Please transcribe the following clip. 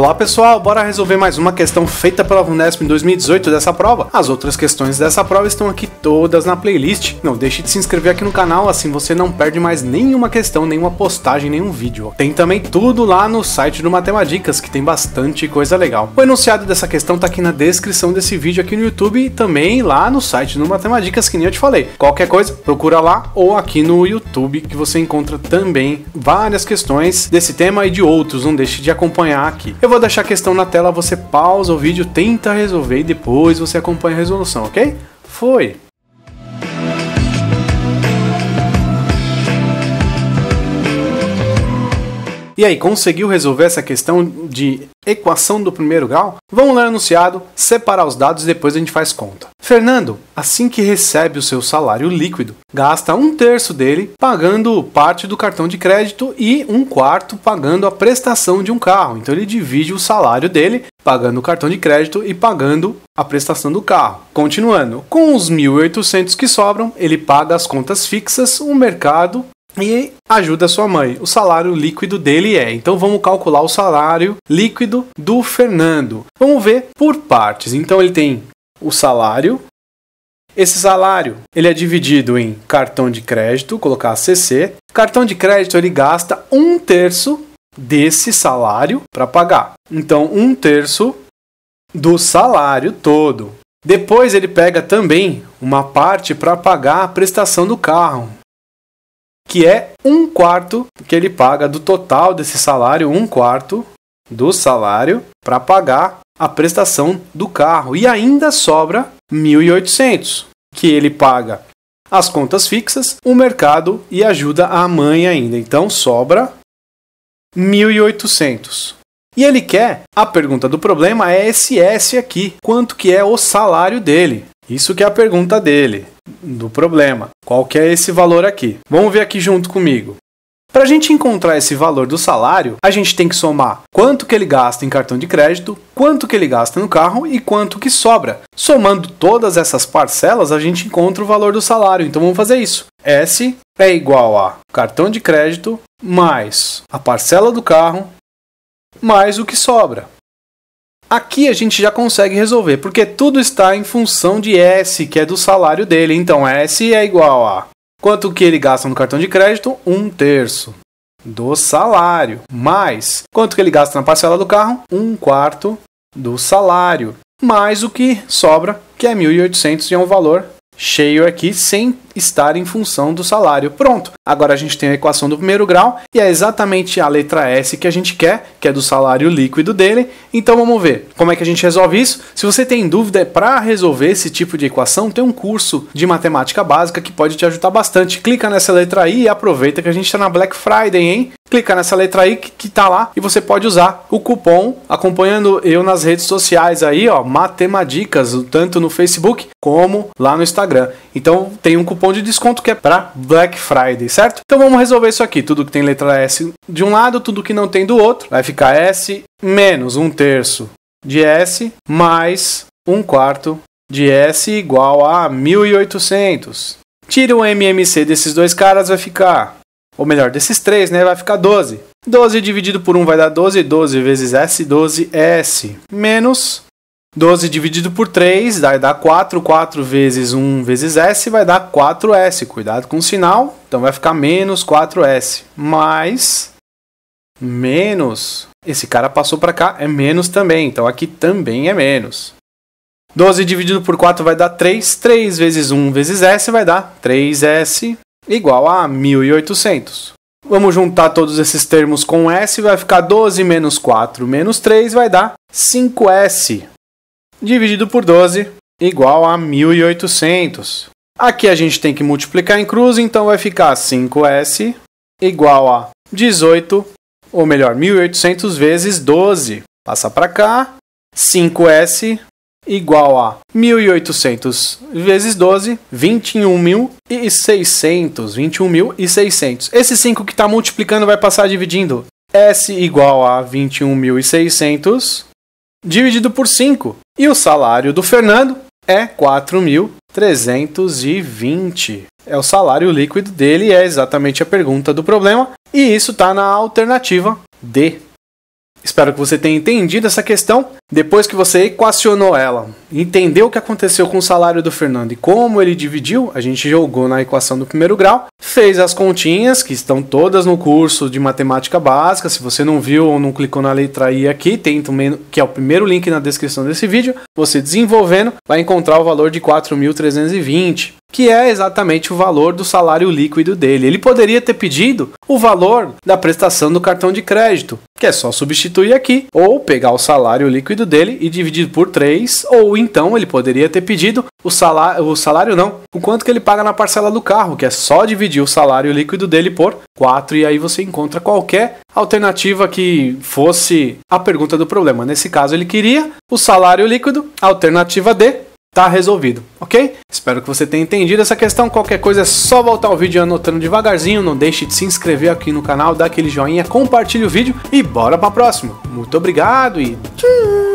Olá pessoal, bora resolver mais uma questão feita pela Vunesp em 2018 dessa prova. As outras questões dessa prova estão aqui todas na playlist. Não deixe de se inscrever aqui no canal, assim você não perde mais nenhuma questão, nenhuma postagem, nenhum vídeo. Tem também tudo lá no site do Matemadicas, que tem bastante coisa legal. O enunciado dessa questão tá aqui na descrição desse vídeo aqui no YouTube e também lá no site do Matemadicas, que nem eu te falei. Qualquer coisa, procura lá ou aqui no YouTube, que você encontra também várias questões desse tema e de outros. Não deixe de acompanhar aqui. Eu vou deixar a questão na tela, você pausa o vídeo, tenta resolver e depois você acompanha a resolução, ok? Foi! E aí, conseguiu resolver essa questão de equação do primeiro grau? Vamos ler anunciado, separar os dados e depois a gente faz conta. Fernando, assim que recebe o seu salário líquido, gasta um terço dele pagando parte do cartão de crédito e um quarto pagando a prestação de um carro. Então ele divide o salário dele pagando o cartão de crédito e pagando a prestação do carro. Continuando, com os 1.800 que sobram, ele paga as contas fixas, o mercado e ajuda sua mãe. O salário líquido dele é. Então vamos calcular o salário líquido do Fernando. Vamos ver por partes. Então ele tem o salário. Esse salário, ele é dividido em cartão de crédito, colocar CC. Cartão de crédito, ele gasta um terço desse salário para pagar. Então, um terço do salário todo. Depois ele pega também uma parte para pagar a prestação do carro, que é um quarto que ele paga do total desse salário, um quarto do salário, para pagar a prestação do carro. E ainda sobra 1.800, que ele paga as contas fixas, o mercado e ajuda a mãe ainda. Então sobra 1.800. E ele quer, a pergunta do problema é esse S aqui, quanto que é o salário dele? Isso que é a pergunta dele do problema. Qual que é esse valor aqui? Vamos ver aqui junto comigo. Para a gente encontrar esse valor do salário, a gente tem que somar quanto que ele gasta em cartão de crédito, quanto que ele gasta no carro e quanto que sobra. Somando todas essas parcelas, a gente encontra o valor do salário. Então vamos fazer isso. S é igual a cartão de crédito mais a parcela do carro mais o que sobra. Aqui a gente já consegue resolver, porque tudo está em função de S, que é do salário dele. Então S é igual a quanto que ele gasta no cartão de crédito? Um terço do salário. Mais quanto que ele gasta na parcela do carro? Um quarto do salário. Mais o que sobra, que é 1.800 e é um valor cheio aqui, sem estar em função do salário. Pronto. Agora a gente tem a equação do primeiro grau e é exatamente a letra S que a gente quer, que é do salário líquido dele. Então vamos ver como é que a gente resolve isso. Se você tem dúvida é para resolver esse tipo de equação, tem um curso de matemática básica que pode te ajudar bastante. Clica nessa letra I e aproveita que a gente está na Black Friday, hein? Clica nessa letra I que está lá e você pode usar o cupom acompanhando eu nas redes sociais aí, ó, Matemadicas, tanto no Facebook como lá no Instagram. Então tem um cupom cupom de desconto que é para Black Friday, certo? Então vamos resolver isso aqui. Tudo que tem letra S de um lado, tudo que não tem do outro. Vai ficar S menos um terço de S mais um quarto de S igual a 1.800. Tira o MMC desses dois caras, vai ficar... Ou melhor, desses três, né? Vai ficar 12. 12 dividido por 1 vai dar 12. 12 vezes S, 12S. Menos 12 dividido por 3 vai dar 4, 4 vezes 1 vezes S vai dar 4S. Cuidado com o sinal, então vai ficar menos 4S. Mais menos. Esse cara passou para cá, é menos também, então aqui também é menos. 12 dividido por 4 vai dar 3, 3 vezes 1 vezes S vai dar 3S igual a 1800. Vamos juntar todos esses termos com S, vai ficar 12 menos 4 menos 3, vai dar 5S dividido por 12 igual a 1.800. Aqui a gente tem que multiplicar em cruz, então vai ficar 5S igual a 18, ou melhor, 1.800 vezes 12. Passa para cá, 5S igual a 1.800 vezes 12, 21.600, 21.600. Esse 5 que está multiplicando vai passar dividindo. S igual a 21.600 dividido por 5. E o salário do Fernando é 4.320. É o salário líquido dele, é exatamente a pergunta do problema. E isso está na alternativa D. Espero que você tenha entendido essa questão depois que você equacionou ela. Entendeu o que aconteceu com o salário do Fernando e como ele dividiu, a gente jogou na equação do primeiro grau, fez as continhas, que estão todas no curso de matemática básica. Se você não viu ou não clicou na letra I aqui, tem também, que é o primeiro link na descrição desse vídeo. Você desenvolvendo, vai encontrar o valor de 4.320 que é exatamente o valor do salário líquido dele. Ele poderia ter pedido o valor da prestação do cartão de crédito, que é só substituir aqui, ou pegar o salário líquido dele e dividir por 3, ou então ele poderia ter pedido o salário, o salário não, o quanto que ele paga na parcela do carro, que é só dividir o salário líquido dele por 4 e aí você encontra qualquer alternativa que fosse a pergunta do problema. Nesse caso ele queria o salário líquido, alternativa D, tá resolvido, ok? Espero que você tenha entendido essa questão. Qualquer coisa é só voltar ao vídeo anotando devagarzinho. Não deixe de se inscrever aqui no canal, dá aquele joinha, compartilhe o vídeo e bora pra próxima. Muito obrigado e tchau!